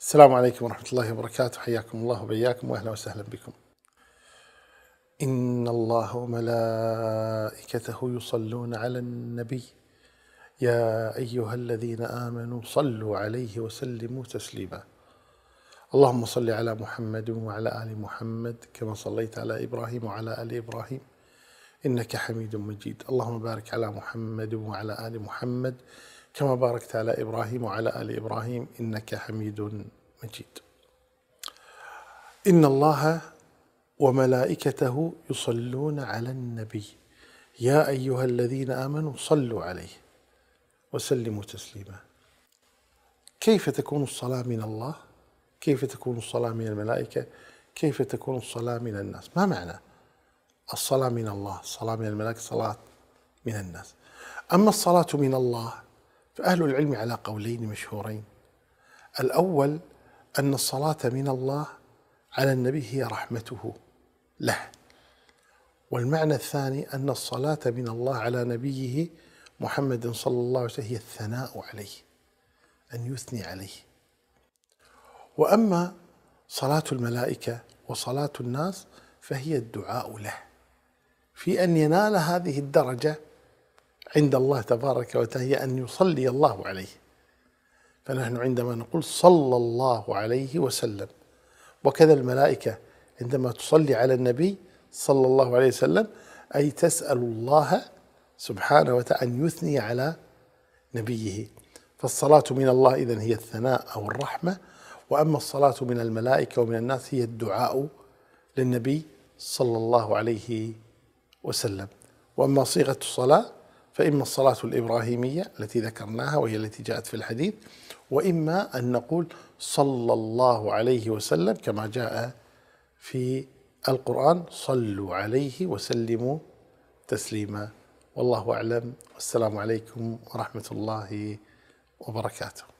السلام عليكم ورحمة الله وبركاته حياكم الله وبياكم وأهلا وسهلا بكم إن الله وملائكته يصلون على النبي يا أيها الذين آمنوا صلوا عليه وسلموا تسليما اللهم صل على محمد وعلى آل محمد كما صليت على إبراهيم وعلى آل إبراهيم إنك حميد مجيد اللهم بارك على محمد وعلى آل محمد كما باركت على ابراهيم وعلى ال ابراهيم انك حميد مجيد. ان الله وملائكته يصلون على النبي يا ايها الذين امنوا صلوا عليه وسلموا تسليما. كيف تكون الصلاه من الله؟ كيف تكون الصلاه من الملائكه؟ كيف تكون الصلاه من الناس؟ ما معنى الصلاه من الله، الصلاه من الملائكه، الصلاه من الناس. اما الصلاه من الله فأهل العلم على قولين مشهورين الأول أن الصلاة من الله على النبي هي رحمته له والمعنى الثاني أن الصلاة من الله على نبيه محمد صلى الله عليه وسلم هي الثناء عليه أن يثني عليه وأما صلاة الملائكة وصلاة الناس فهي الدعاء له في أن ينال هذه الدرجة عند الله تبارك وتعالى هي أن يصلي الله عليه فنحن عندما نقول صلى الله عليه وسلم وكذا الملائكة عندما تصلي على النبي صلى الله عليه وسلم أي تسأل الله سبحانه وتعالى أن يثني على نبيه فالصلاة من الله إذا هي الثناء أو الرحمة وأما الصلاة من الملائكة ومن الناس هي الدعاء للنبي صلى الله عليه وسلم وأما صيغة الصلاة فإما الصلاة الإبراهيمية التي ذكرناها وهي التي جاءت في الحديث وإما أن نقول صلى الله عليه وسلم كما جاء في القرآن صلوا عليه وسلموا تسليما والله أعلم والسلام عليكم ورحمة الله وبركاته